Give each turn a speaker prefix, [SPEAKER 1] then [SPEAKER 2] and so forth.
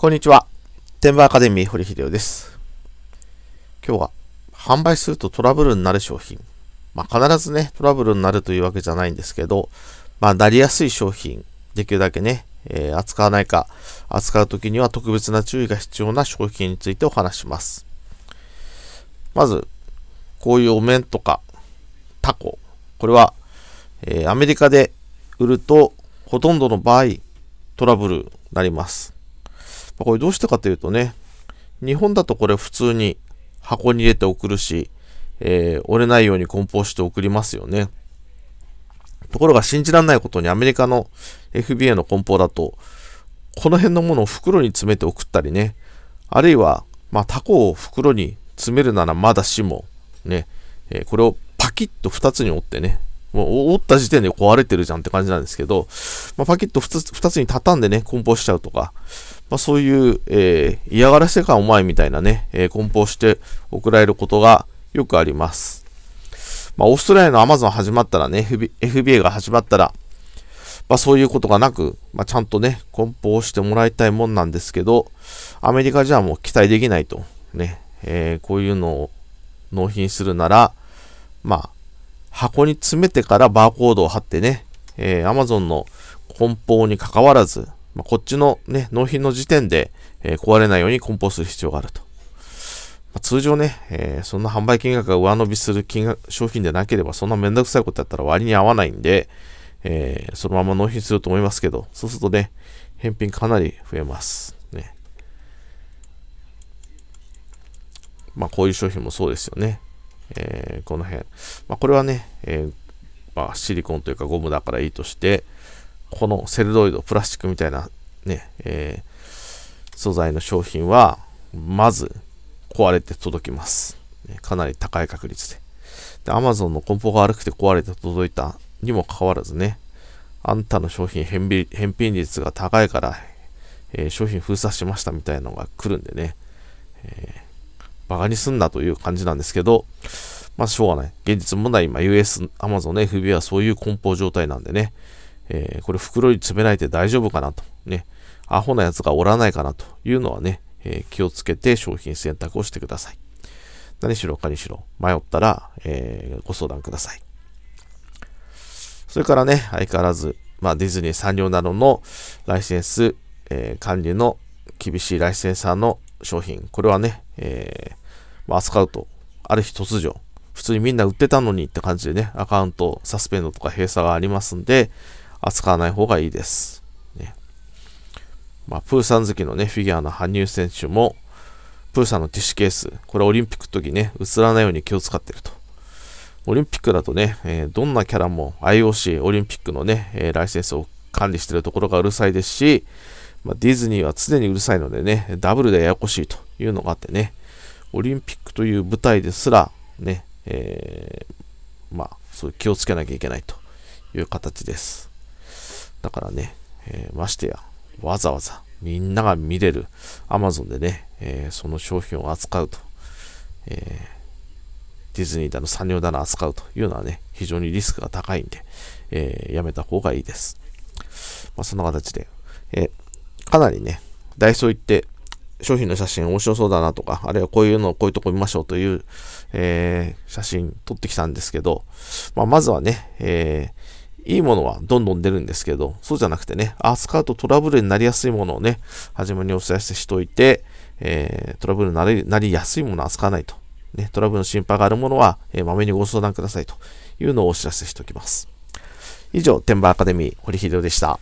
[SPEAKER 1] こんにちは。バーアカデミー堀秀夫です。今日は販売するとトラブルになる商品。まあ、必ずね、トラブルになるというわけじゃないんですけど、まあ、なりやすい商品、できるだけね、えー、扱わないか、扱う時には特別な注意が必要な商品についてお話します。まず、こういうお面とか、タコ。これは、えー、アメリカで売ると、ほとんどの場合、トラブルになります。これどうしてかというとね、日本だとこれ普通に箱に入れて送るし、えー、折れないように梱包して送りますよね。ところが信じられないことにアメリカの FBA の梱包だと、この辺のものを袋に詰めて送ったりね、あるいは、まあ、タコを袋に詰めるならまだしも、ね、えー、これをパキッと2つに折ってね、もう折った時点で壊れてるじゃんって感じなんですけど、まあ、パキッと 2, 2つに畳んでね、梱包しちゃうとか、まあ、そういう、えー、嫌がらせ感お前みたいなね、えー、梱包して送られることがよくあります。まあ、オーストラリアの Amazon 始まったらね、FBA が始まったら、まあ、そういうことがなく、まあ、ちゃんとね、梱包してもらいたいもんなんですけど、アメリカじゃもう期待できないと、ね、えー、こういうのを納品するなら、まあ、箱に詰めてからバーコードを貼ってね、えー、Amazon の梱包に関わらず、まあ、こっちのね、納品の時点で、えー、壊れないように梱包する必要があると。まあ、通常ね、えー、そんな販売金額が上伸びする金額商品でなければ、そんなめんどくさいことやったら割に合わないんで、えー、そのまま納品すると思いますけど、そうするとね、返品かなり増えます。ね。まあ、こういう商品もそうですよね。えー、この辺、まあ、これはね、えー、まあ、シリコンというかゴムだからいいとして、このセルロイド、プラスチックみたいなね、えー、素材の商品は、まず壊れて届きます。かなり高い確率で。で、Amazon の梱包が悪くて壊れて届いたにもかかわらずね、あんたの商品返品率が高いから、えー、商品封鎖しましたみたいなのが来るんでね、えーバカにすんなという感じなんですけど、まあ、しょうがない。現実問題、今、US、Amazon ね、FB はそういう梱包状態なんでね、えー、これ袋に詰められて大丈夫かなと、ね、アホなやつがおらないかなというのはね、えー、気をつけて商品選択をしてください。何しろかにしろ、迷ったら、えー、ご相談ください。それからね、相変わらず、まあ、ディズニー産業などのライセンス、えー、管理の厳しいライセンサーの商品、これはね、えー、扱うと、ある日突如、普通にみんな売ってたのにって感じでね、アカウント、サスペンドとか閉鎖がありますんで、扱わない方がいいです。ね。まあ、プーさん好きのね、フィギュアの羽生選手も、プーさんのティッシュケース、これオリンピックの時ね、映らないように気を使ってると。オリンピックだとね、えー、どんなキャラも IOC、オリンピックのね、えー、ライセンスを管理してるところがうるさいですし、まあ、ディズニーは常にうるさいのでね、ダブルでややこしいというのがあってね、オリンピックという舞台ですら、ね、えー、まあ、そう気をつけなきゃいけないという形です。だからね、えー、ましてや、わざわざみんなが見れる Amazon でね、えー、その商品を扱うと、えディズニーだの、サ業棚オだの扱うというのはね、非常にリスクが高いんで、えやめた方がいいです。まあ、そんな形で、えーかなりね、ダイソー行って、商品の写真面白そうだなとか、あるいはこういうのをこういうとこ見ましょうという、えー、写真撮ってきたんですけど、まあ、まずはね、えー、いいものはどんどん出るんですけど、そうじゃなくてね、扱うとトラブルになりやすいものをね、初めにお伝えしてしといて、えー、トラブルになりなりやすいものは扱わないと。ね、トラブルの心配があるものは、えー、まめにご相談くださいというのをお知らせしておきます。以上、天馬アカデミー、堀秀夫でした。